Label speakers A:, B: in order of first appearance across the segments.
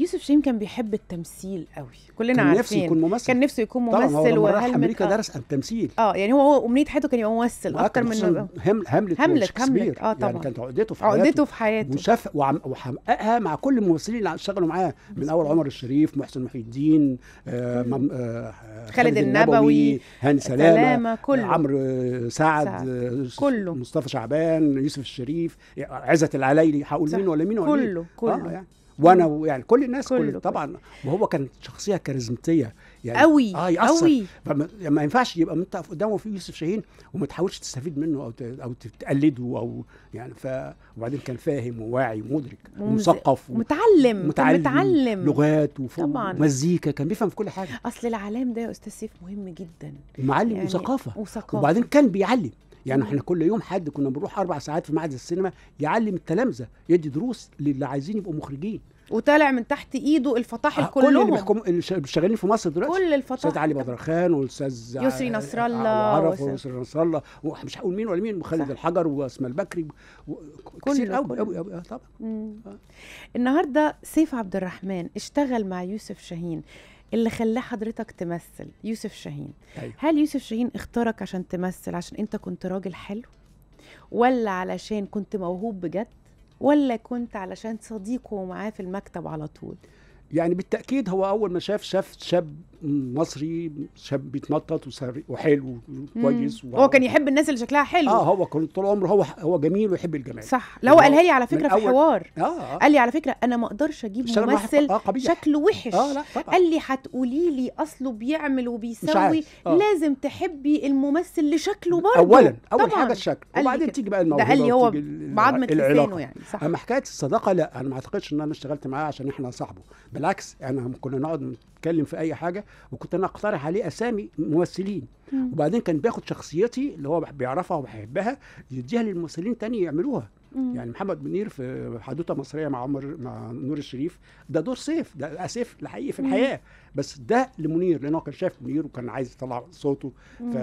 A: يوسف شاهين كان بيحب التمثيل قوي كلنا كان عارفين كان نفسه يكون ممثل كان نفسه يكون ممثل طبعا هو راح امريكا آه. درس التمثيل اه يعني هو امنيه حياته كان يبقى ممثل اكتر من هاملت هاملت هاملت يعني اه طبعا يعني كانت عقدته في حياته عقدته في
B: حياته وشاف وحققها مع كل الممثلين اللي اشتغلوا معاه من اول عمر الشريف محسن محي الدين آه آه خالد النبوي هاني آه، سلامه, سلامة كله عمرو آه، سعد, سعد. كله مصطفى شعبان يوسف الشريف عزت العلايلي هقول مين ولا مين ولا مين كله كله يعني وانا يعني كل الناس كل طبعا وهو كان شخصيه كاريزمتيه يعني قوي اه قوي يعني ما ينفعش يبقى انت قدامه في يوسف شاهين وما تحاولش تستفيد منه او او تقلده او يعني ف وبعدين كان فاهم وواعي ومدرك ومثقف ومتعلم متعلم متعلم لغات ومزيكا كان بيفهم في كل حاجه
A: اصل العلام ده يا استاذ سيف مهم
B: جدا معلم يعني وثقافه وثقافه وبعدين كان بيعلم يعني احنا كل يوم حد كنا بنروح اربع ساعات في معهد السينما يعلم التلامذه يدي دروس للي عايزين يبقوا مخرجين وطالع من تحت ايده الفطاحل آه كلهم كل اللي بيحكموا اللي شغالين في مصر دلوقتي كل الفطاحل استاذ علي بدرخان والاستاذ يسري آه، نصر الله آه، عرف ويسري نصر الله ومش هقول مين ولا مين وخالد الحجر واسماء البكري و... كتير قوي قوي قوي
A: طبعا آه. النهارده سيف عبد الرحمن اشتغل مع يوسف شاهين اللي خلاه حضرتك تمثل يوسف شاهين أيوه. هل يوسف شاهين اختارك عشان تمثل عشان انت كنت راجل حلو ولا علشان كنت موهوب بجد ولا كنت علشان صديقه ومعاه في المكتب على
B: طول يعني بالتاكيد هو اول ما شاف شاف شاب مصري شاب بيتنطط وحلو وكويس هو كان يحب الناس اللي شكلها حلو اه هو كان طول عمره هو هو جميل ويحب الجمال صح لو يعني قالها لي على فكره في حوار آه. آه. قال
A: لي على فكره انا ما اقدرش اجيب ممثل آه شكله وحش آه لا طبعا. قال لي هتقولي لي اصله بيعمل وبيسوي آه. لازم تحبي الممثل اللي شكله برضه اولا اول طبعا. حاجه الشكل
B: وبعدين تيجي بقى الموضوع ده قال لي هو بعضمه لسانه يعني صح اما حكايه الصداقه لا انا ما اعتقدش ان انا اشتغلت معاه عشان احنا صاحبه بالعكس انا كنا نقعد نتكلم في اي حاجه وكنت انا اقترح عليه اسامي ممثلين مم. وبعدين كان بياخد شخصيتي اللي هو بيعرفها وبيحبها يديها للممثلين تاني يعملوها مم. يعني محمد منير في حدوته مصريه مع عمر مع نور الشريف ده دور سيف ده اسيف الحقيقي في الحياه مم. بس ده لمنير لانه كان شايف منير وكان عايز يطلع صوته ف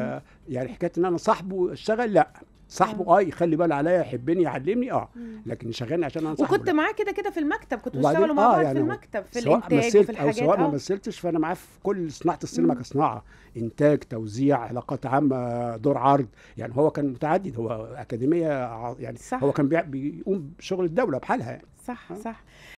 B: يعني حكايه ان انا صاحبه اشتغل لا صاحبه اه يخلي بال عليا يحبني يعلمني اه لكن شغالني عشان انا صاحبه وكنت
A: معاه كده كده في المكتب كنت بتشتغلوا مع آه، بعض يعني في المكتب في الانتاج وفي الحاجات او سواء ما
B: مثلتش آه. فانا معاه في كل صناعه السينما كصناعه انتاج توزيع علاقات عامه دور عرض يعني هو كان متعدد هو اكاديميه يعني صح. هو كان بيقوم بشغل الدوله بحالها يعني
A: صح آه. صح